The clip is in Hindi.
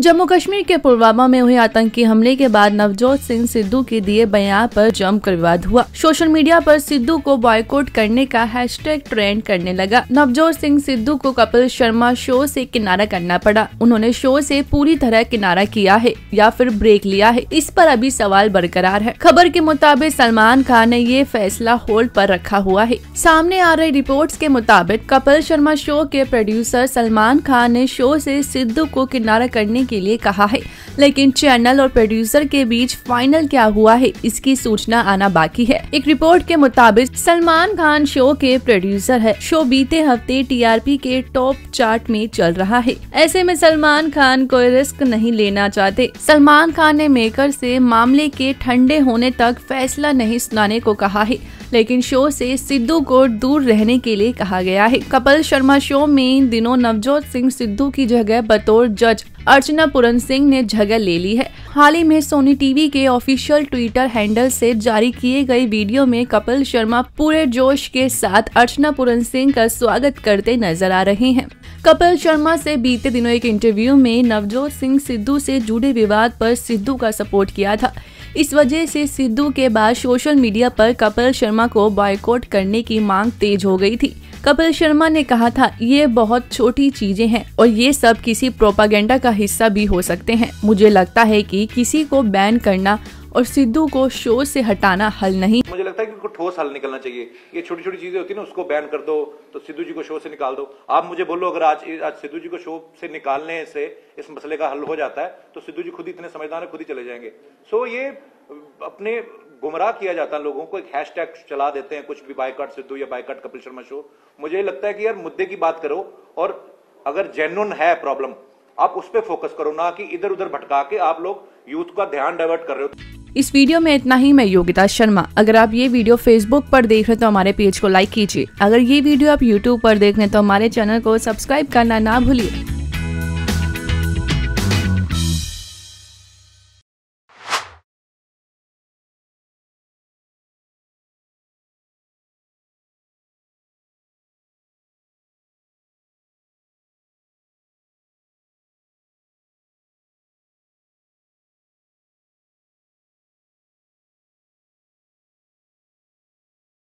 जम्मू कश्मीर के पुलवामा में हुए आतंकी हमले के बाद नवजोत सिंह सिद्धू के दिए बयान पर जमकर विवाद हुआ सोशल मीडिया पर सिद्धू को बॉयकॉट करने का हैशटैग ट्रेंड करने लगा नवजोत सिंह सिद्धू को कपिल शर्मा शो से किनारा करना पड़ा उन्होंने शो से पूरी तरह किनारा किया है या फिर ब्रेक लिया है इस पर अभी सवाल बरकरार है खबर के मुताबिक सलमान खान ने ये फैसला होल्ड पर रखा हुआ है सामने आ रही रिपोर्ट के मुताबिक कपिल शर्मा शो के प्रोड्यूसर सलमान खान ने शो से सिद्धू को किनारा करने करने के लिए कहा है लेकिन चैनल और प्रोड्यूसर के बीच फाइनल क्या हुआ है इसकी सूचना आना बाकी है एक रिपोर्ट के मुताबिक सलमान खान शो के प्रोड्यूसर है शो बीते हफ्ते टीआरपी के टॉप चार्ट में चल रहा है ऐसे में सलमान खान कोई रिस्क नहीं लेना चाहते सलमान खान ने मेकर से मामले के ठंडे होने तक फैसला नहीं सुनाने को कहा है लेकिन शो से सिद्धू को दूर रहने के लिए कहा गया है कपिल शर्मा शो में इन दिनों नवजोत सिंह सिद्धू की जगह बतौर जज अर्चना पुरन सिंह ने जगह ले ली है हाल ही में सोनी टीवी के ऑफिशियल ट्विटर हैंडल से जारी किए गए वीडियो में कपिल शर्मा पूरे जोश के साथ अर्चना पूरन सिंह का स्वागत करते नजर आ रहे हैं कपिल शर्मा से बीते दिनों एक इंटरव्यू में नवजोत सिंह सिद्धू से जुड़े विवाद पर सिद्धू का सपोर्ट किया था इस वजह से सिद्धू के बाद सोशल मीडिया पर कपिल शर्मा को बॉयकॉट करने की मांग तेज हो गई थी कपिल शर्मा ने कहा था ये बहुत छोटी चीजें हैं और ये सब किसी प्रोपागेंडा का हिस्सा भी हो सकते हैं मुझे लगता है कि किसी को बैन करना और सिद्धू को शो से हटाना हल नहीं मुझे लगता है कि ठोस हल निकलना चाहिए ये छोटी छोटी चीजें होती है ना उसको बैन कर दो तो सिद्धू जी को शो से निकाल दो आप मुझे बोलो अगर आज आज सिद्धू जी को शो से निकालने से इस मसले का हल हो जाता है तो सिद्धू जी खुद ही इतने समझदार है खुद ही चले जाएंगे सो ये अपने गुमराह किया जाता है लोगों को एक हैश चला देते हैं कुछ भी बायकाट सिद्धू या बायकाट कपिल शर्मा शो मुझे लगता है कि यार मुद्दे की बात करो और अगर जेन्युन है प्रॉब्लम आप उस पर फोकस करो ना कि इधर उधर भटका के आप लोग यूथ का ध्यान डाइवर्ट कर रहे हो इस वीडियो में इतना ही मैं योगिता शर्मा अगर आप ये वीडियो फेसबुक पर देख रहे हैं तो हमारे पेज को लाइक कीजिए अगर ये वीडियो आप यूट्यूब पर देख रहे हैं तो हमारे चैनल को सब्सक्राइब करना ना भूलिए